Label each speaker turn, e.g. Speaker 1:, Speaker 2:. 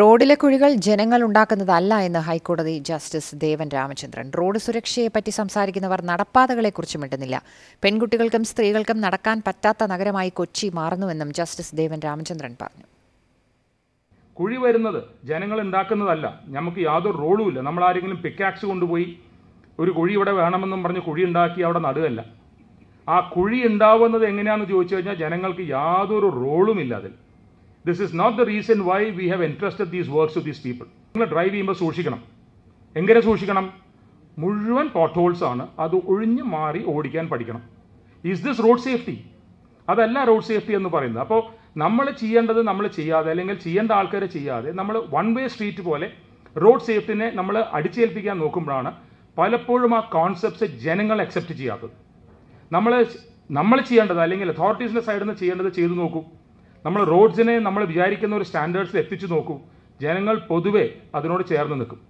Speaker 1: റോഡിലെ കുഴികൾ ജനങ്ങൾ ഉണ്ടാക്കുന്നതല്ല എന്ന് ഹൈക്കോടതി ജസ്റ്റിസ് ദേവൻ രാമചന്ദ്രൻ റോഡ് സുരക്ഷയെപ്പറ്റി സംസാരിക്കുന്നവർ നടപ്പാതകളെക്കുറിച്ച് മിണ്ടുന്നില്ല പെൺകുട്ടികൾക്കും സ്ത്രീകൾക്കും നടക്കാൻ പറ്റാത്ത നഗരമായി കൊച്ചി മാറുന്നുവെന്നും ജസ്റ്റിസ് ദേവൻ രാമചന്ദ്രൻ പറഞ്ഞു
Speaker 2: കുഴി വരുന്നത് ജനങ്ങൾ ഉണ്ടാക്കുന്നതല്ല നമുക്ക് യാതൊരു ഇല്ല നമ്മൾ ആരെങ്കിലും പിക്കാക്സ് കൊണ്ടുപോയി ഒരു കുഴി ഇവിടെ വേണമെന്നും പറഞ്ഞ് കുഴി ഉണ്ടാക്കി അവിടെ നടുകല്ല ആ കുഴി ഉണ്ടാവുന്നത് എങ്ങനെയാണെന്ന് ചോദിച്ചു കഴിഞ്ഞാൽ ജനങ്ങൾക്ക് യാതൊരു റോളുമില്ല അതിൽ this is not the reason why we have entrusted these works to these people നിങ്ങൾ ഡ്രൈവ് ചെയ്യുമ്പോൾ സൂക്ഷിക്കണം എങ്ങനെ സൂക്ഷിക്കണം മുഴുവൻ പോട്ടോൾസ് ആണ് അത് ഒഴിഞ്ഞു മാറി ഓടിക്കാൻ പഠിക്കണം ഇസ് ദിസ് റോഡ് സേഫ്റ്റി അതല്ല റോഡ് സേഫ്റ്റി എന്ന് പറയുന്നത് അപ്പോൾ നമ്മൾ ചെയ്യേണ്ടത് നമ്മൾ ചെയ്യാതെ അല്ലെങ്കിൽ ചെയ്യേണ്ട ആൾക്കാരെ ചെയ്യാതെ നമ്മൾ വൺ വേ സ്ട്രീറ്റ് പോലെ റോഡ് സേഫ്റ്റിനെ നമ്മൾ അടിച്ചേൽപ്പിക്കാൻ നോക്കുമ്പോഴാണ് പലപ്പോഴും ആ കോൺസെപ്റ്റ്സ് ജനങ്ങൾ അക്സെപ്റ്റ് ചെയ്യാത്തത് നമ്മൾ നമ്മൾ ചെയ്യേണ്ടത് അല്ലെങ്കിൽ അതോറിറ്റീസിൻ്റെ സൈഡിൽ നിന്ന് ചെയ്യേണ്ടത് ചെയ്തു നോക്കൂ നമ്മൾ റോഡ്സിനെ നമ്മൾ വിചാരിക്കുന്ന ഒരു സ്റ്റാൻഡേർഡ്സിൽ എത്തിച്ചു നോക്കൂ ജനങ്ങൾ പൊതുവെ അതിനോട് ചേർന്ന് നിൽക്കും